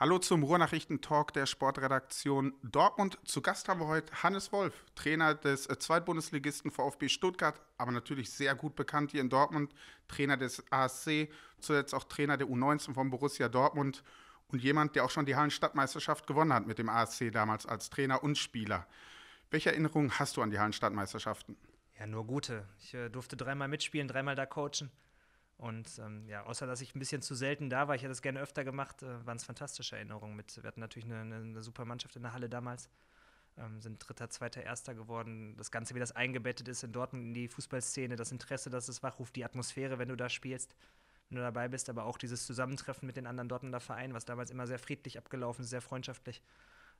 Hallo zum Ruhrnachrichten-Talk der Sportredaktion Dortmund. Zu Gast haben wir heute Hannes Wolf, Trainer des äh, Zweitbundesligisten VfB Stuttgart, aber natürlich sehr gut bekannt hier in Dortmund, Trainer des ASC, zuletzt auch Trainer der U19 von Borussia Dortmund und jemand, der auch schon die Hallenstadtmeisterschaft gewonnen hat mit dem ASC damals als Trainer und Spieler. Welche Erinnerungen hast du an die Hallenstadtmeisterschaften? Ja, nur gute. Ich äh, durfte dreimal mitspielen, dreimal da coachen. Und ähm, ja, außer dass ich ein bisschen zu selten da war, ich hätte das gerne öfter gemacht, äh, waren es fantastische Erinnerungen mit. Wir hatten natürlich eine, eine, super Mannschaft in der Halle damals, ähm, sind Dritter, Zweiter, Erster geworden. Das Ganze, wie das eingebettet ist in Dortmund, in die Fußballszene, das Interesse, das es wachruft, die Atmosphäre, wenn du da spielst, wenn du dabei bist, aber auch dieses Zusammentreffen mit den anderen Dortmunder Vereinen, was damals immer sehr friedlich abgelaufen ist, sehr freundschaftlich.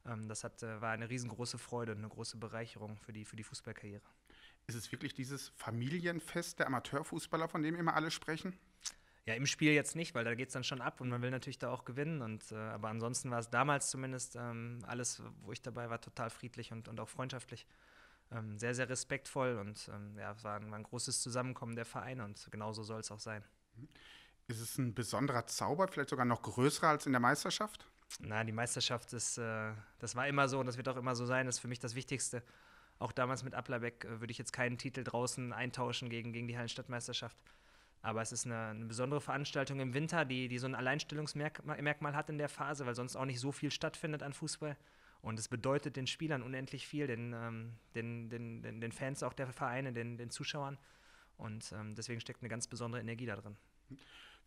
Ähm, das hat, äh, war eine riesengroße Freude und eine große Bereicherung für die, für die Fußballkarriere. Ist es wirklich dieses Familienfest der Amateurfußballer, von dem immer alle sprechen? Ja, im Spiel jetzt nicht, weil da geht es dann schon ab und man will natürlich da auch gewinnen. Und, äh, aber ansonsten war es damals zumindest ähm, alles, wo ich dabei war, total friedlich und, und auch freundschaftlich. Ähm, sehr, sehr respektvoll und ähm, ja, war ein, war ein großes Zusammenkommen der Vereine und genauso soll es auch sein. Mhm. Ist es ein besonderer Zauber, vielleicht sogar noch größer als in der Meisterschaft? Nein, die Meisterschaft ist, äh, das war immer so und das wird auch immer so sein, das ist für mich das Wichtigste. Auch damals mit Applerbeck äh, würde ich jetzt keinen Titel draußen eintauschen gegen, gegen die Hallenstadtmeisterschaft. Aber es ist eine, eine, besondere Veranstaltung im Winter, die, die so ein Alleinstellungsmerkmal hat in der Phase, weil sonst auch nicht so viel stattfindet an Fußball. Und es bedeutet den Spielern unendlich viel, den, ähm, den, den, den, Fans auch der Vereine, den, den Zuschauern. Und ähm, deswegen steckt eine ganz besondere Energie da drin.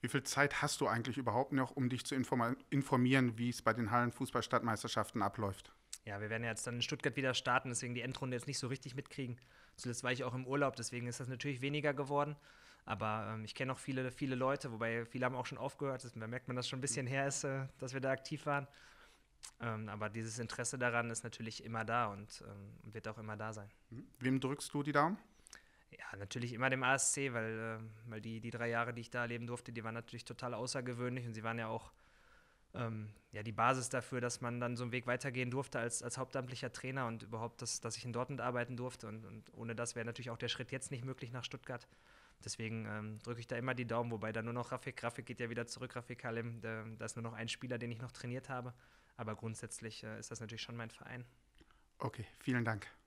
Wie viel Zeit hast du eigentlich überhaupt noch, um dich zu informieren, wie es bei den Hallenfußball-Stadtmeisterschaften abläuft? Ja, wir werden ja jetzt dann in Stuttgart wieder starten, deswegen die Endrunde jetzt nicht so richtig mitkriegen. Zuletzt war ich auch im Urlaub, deswegen ist das natürlich weniger geworden. Aber ähm, ich kenne auch viele, viele Leute, wobei viele haben auch schon aufgehört. Da merkt man, dass schon ein bisschen her ist, äh, dass wir da aktiv waren. Ähm, aber dieses Interesse daran ist natürlich immer da und ähm, wird auch immer da sein. Mhm. Wem drückst du die Daumen? Ja, natürlich immer dem ASC, weil, äh, weil die, die drei Jahre, die ich da erleben durfte, die waren natürlich total außergewöhnlich und sie waren ja auch ähm, ja, die Basis dafür, dass man dann so einen Weg weitergehen durfte als, als hauptamtlicher Trainer und überhaupt, das, dass ich in Dortmund arbeiten durfte. Und, und ohne das wäre natürlich auch der Schritt jetzt nicht möglich nach Stuttgart. Deswegen ähm, drücke ich da immer die Daumen, wobei da nur noch Rafik, Rafik geht ja wieder zurück, Rafik Halim, da, da ist nur noch ein Spieler, den ich noch trainiert habe. Aber grundsätzlich äh, ist das natürlich schon mein Verein. Okay, vielen Dank.